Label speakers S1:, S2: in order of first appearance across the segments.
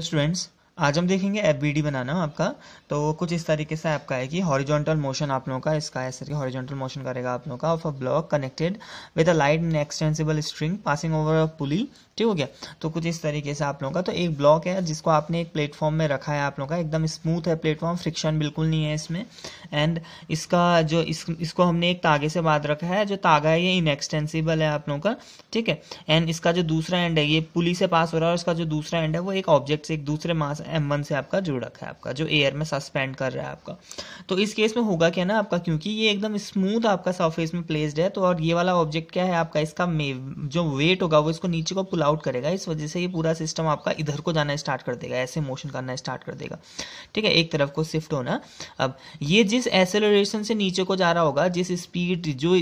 S1: students आज हम देखेंगे एफ बनाना आपका तो कुछ इस तरीके से आपका है कि हॉरिजॉन्टल मोशन आप लोगों का इसका ऐसे कि हॉरिजॉन्टल मोशन करेगा आप लोगों का of a block connected with a light and extensible string passing over a pulley ठीक हो गया तो कुछ इस तरीके से आप लोगों का तो एक ब्लॉक है जिसको आपने एक प्लेटफॉर्म में रखा है आप लोगों का एकदम स्मूथ है प्लेटफॉर्म फ्रिक्शन बिल्कुल नहीं है इसमें एंड इसका जो इस, इसको हमने एक तागे से बांध रखा है जो तागा है ये इनएक्सटेंसिबल है आप लोगों का ठीक है एंड इसका जो दूसरा एंड है ये पुली से पास हो रहा है और इसका जो दूसरा एंड है वो एक ऑब्जेक्ट से एक दूसरे मास एम वन से आपका जुड़ रखा है आपका जो एयर में सस्पेंड कर रहा है आपका तो इस केस में होगा क्या ना आपका क्योंकि ये एकदम स्मूथ आपका सरफेस में प्लेस्ड है तो और ये वाला ऑब्जेक्ट क्या है आपका इसका जो वेट होगा वो इसको नीचे को पुल आउट करेगा इस वजह से ये पूरा सिस्टम आपका इधर को जाना स्टार्ट कर देगा ऐसे मोशन करना स्टार्ट कर देगा ठीक है एक तरफ को शिफ्ट होना अब ये जिस एसेलरेशन से नीचे को जा रहा होगा जिस स्पीड जो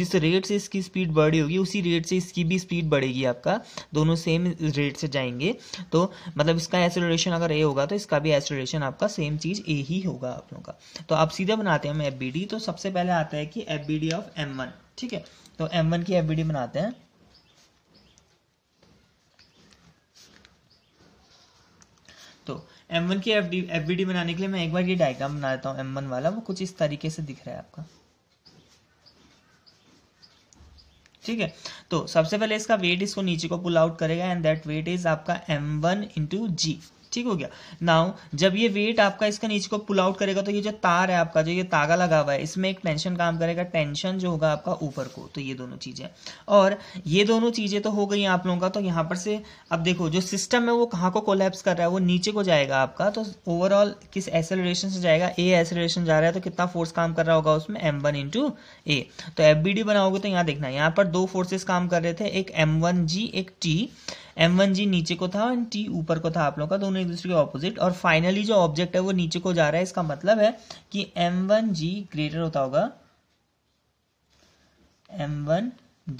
S1: जिस रेट से इसकी स्पीड बढ़ी होगी उसी रेट से इसकी भी स्पीड बढ़ेगी आपका दोनों सेम रेट से जाएंगे तो मतलब इसका एसेलरेशन अगर ए होगा तो इसका भी एसोलेशन आपका सेम चीज ए ही होगा आप लोगों का तो आप सीधे बनाते हैं हम एफ बी डी तो सबसे पहले आता है कि F B D of M one ठीक है तो एम वन की एफ बी डी बनाते हैं तो एम वन की F D F B D बनाने के लिए मैं एक बार ये डायग्राम बना देता हूँ एम वन वाला वो कुछ इस तरीके से दिख रहा है आपका ठीक है तो सबसे पहले इसका वेट इसको नीचे को पुल आउट करेगा एंड दैट वेट इज आपका एम वन इंटू जी ठीक हो गया नाउ जब ये वेट आपका इसका नीचे को पुल आउट करेगा तो ये जो तार है आपका जो ये तागा लगा हुआ है इसमें एक टेंशन काम करेगा टेंशन जो होगा आपका ऊपर को तो ये दोनों चीज़ें और ये दोनों चीज़ें तो हो गई आप लोगों का तो यहाँ पर से अब देखो जो सिस्टम है वो कहाँ को कोलेप्स कर रहा है वो नीचे को जाएगा आपका तो ओवरऑल किस एसेलरेशन से जाएगा ए एसेलरेशन जा रहा है तो कितना फोर्स काम कर रहा होगा उसमें एम वन इंटू ए तो एफ बी डी बनाओगे तो यहाँ देखना यहाँ पर दो फोर्सेस काम कर रहे थे एक एम वन जी एक टी एम वन जी नीचे को था एंड टी ऊपर को था आप लोगों का दोनों एक दूसरे के ऑपोजिट और फाइनली जो ऑब्जेक्ट है वो नीचे को जा रहा है इसका मतलब है कि एम वन जी ग्रेटर होता होगा एम वन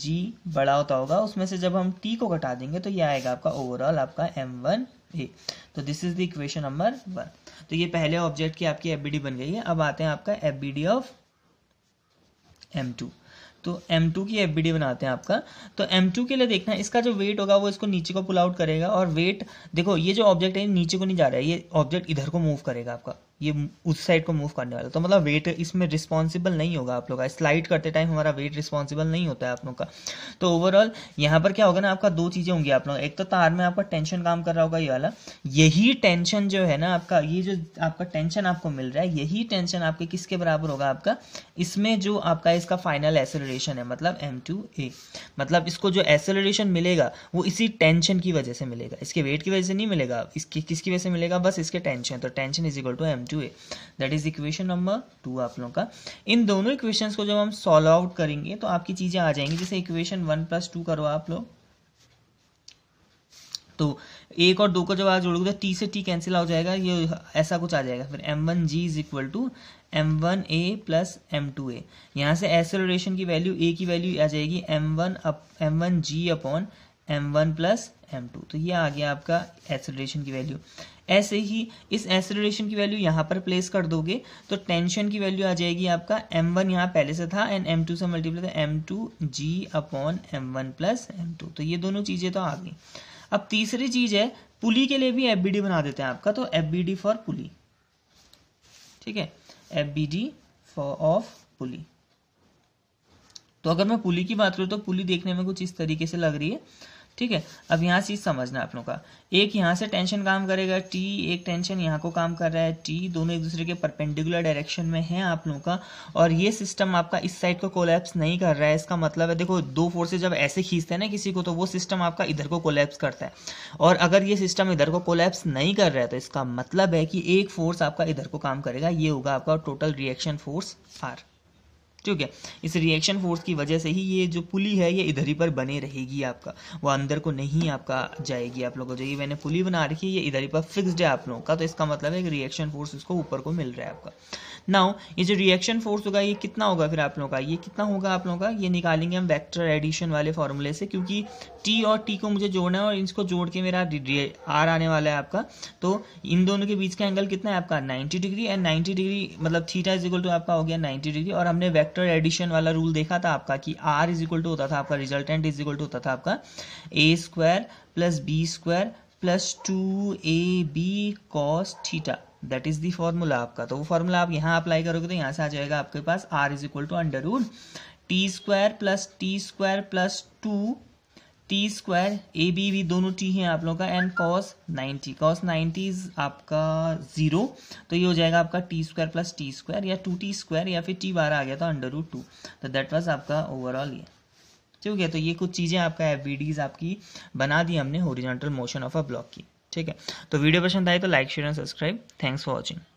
S1: जी बड़ा होता होगा उसमें से जब हम टी को घटा देंगे तो ये आएगा आपका ओवरऑल आपका एम वन ए तो this is the equation number one तो ये पहले ऑब्जेक्ट की आपकी एफ बन गई है अब आते हैं आपका एफ ऑफ एम टू तो एम टू की एफ बनाते हैं आपका तो एम टू के लिए देखना इसका जो वेट होगा वो इसको नीचे को पुल आउट करेगा और वेट देखो ये जो ऑब्जेक्ट है नीचे को नहीं जा रहा है ये ऑब्जेक्ट इधर को मूव करेगा आपका ये उस साइड को मूव करने वाला तो मतलब वेट इसमें रिस्पॉन्सिबल नहीं होगा आप लोग का स्लाइड करते टाइम हमारा वेट रिस्पॉन्सिबल नहीं होता है आप लोग का तो ओवरऑल यहाँ पर क्या होगा ना आपका दो चीज़ें होंगी आप लोग एक तो तार में आपका टेंशन काम कर रहा होगा ये वाला यही टेंशन जो है ना आपका ये जो आपका टेंशन आपको मिल रहा है यही टेंशन आपके किसके बराबर होगा आपका इसमें जो आपका इसका फाइनल एसेलरेशन है मतलब एम ए मतलब इसको जो एसेलरेशन मिलेगा वो इसी टेंशन की वजह से मिलेगा इसके वेट की वजह से नहीं मिलेगा इसकी किसकी वजह से मिलेगा बस इसके टेंशन तो tension is equal to M two A that is equation number two आप लोगों का इन दोनों इक्वेशंस को जब हम सॉल्व आउट करेंगे तो आपकी चीज़ें आ जाएंगी जैसे इक्वेशन वन प्लस टू करो आप लोग तो एक और दो को जब आप जोड़ोगे तो टी से टी कैंसिल हो जाएगा ये ऐसा कुछ आ जाएगा फिर M one G is equal to M one A plus M two A यहाँ से एसेलरेशन की वैल्यू ए की वैल्यू आ जाएगी M one up M one G upon M one plus M two तो ये आ गया आपका एसिड्रेशन की वैल्यू ऐसे ही इस एसिड्रेशन की वैल्यू यहाँ पर प्लेस कर दोगे तो टेंशन की वैल्यू आ जाएगी आपका एम वन यहाँ पहले से था एंड एम टू से multiply M two G upon M one plus M two तो ये दोनों चीज़ें तो आ गई अब तीसरी चीज़ है पुली के लिए भी एफ बी डी बना देते हैं आपका तो F B D for pulley ठीक है F B D for of pulley तो अगर मैं पुली की बात करूँ तो पुली देखने में कुछ इस तरीके से लग रही है ठीक है अब यहाँ चीज़ समझना आप लोगों का एक यहाँ से टेंशन काम करेगा टी एक टेंशन यहाँ को काम कर रहा है टी दोनों एक दूसरे के परपेंडिकुलर डायरेक्शन में है आप लोगों का और ये सिस्टम आपका इस साइड को कोलैप्स नहीं कर रहा है इसका मतलब है देखो दो फोर्सेज जब ऐसे खींचते हैं ना किसी को तो वो सिस्टम आपका इधर को कोलैप्स करता है और अगर ये सिस्टम इधर को कोलैप्स नहीं कर रहा है तो इसका मतलब है कि एक फोर्स आपका इधर को काम करेगा ये होगा आपका टोटल रिएक्शन फोर्स आर ठीक है इस रिएक्शन फोर्स की वजह से ही ये जो पुली है ये इधर ही पर बने रहेगी आपका वो अंदर को नहीं आपका जाएगी आप लोगों को जो ये मैंने पुली बना रखी है ये इधर ही पर फिक्स्ड है आप लोगों का तो इसका मतलब है कि रिएक्शन फोर्स इसको ऊपर को मिल रहा है आपका नाउ ये जो रिएक्शन फोर्स होगा ये कितना होगा फिर आप लोगों का ये कितना होगा आप लोगों का ये निकालेंगे हम वैक्टर एडिशन वाले फॉर्मूले से क्योंकि टी और टी को मुझे जोड़ना है और इसको जोड़ के मेरा आर आने वाला है आपका तो इन दोनों के बीच का एंगल कितना है आपका ninety degree and ninety degree मतलब थीटा इज इक्वल टू आपका हो गया नाइन्टी डिग्री और हमने वैक्टर फैक्टर एडिशन वाला रूल देखा था आपका कि आर इज इक्वल टू होता था आपका रिजल्टेंट इज इक्वल टू होता था आपका A square plus B square plus two A B cos theta that is the formula आपका तो वो फॉर्मूला आप यहाँ अप्लाई करोगे तो यहाँ से आ जाएगा आपके पास R is equal to under root T square plus T square plus two T square A B भी दोनों टी हैं आप लोगों का एंड कॉस 90 कॉस 90 इज आपका जीरो तो ये हो जाएगा आपका T square plus T square या टू टी स्क्वायर या फिर टी बारह आ गया था अंडर रूट टू तो दैट वाज तो आपका ओवरऑल ये ठीक है तो ये कुछ चीज़ें आपका एफ आपकी बना दी हमने horizontal motion of a block की ठीक है तो वीडियो पसंद आए तो like share and subscribe thanks for watching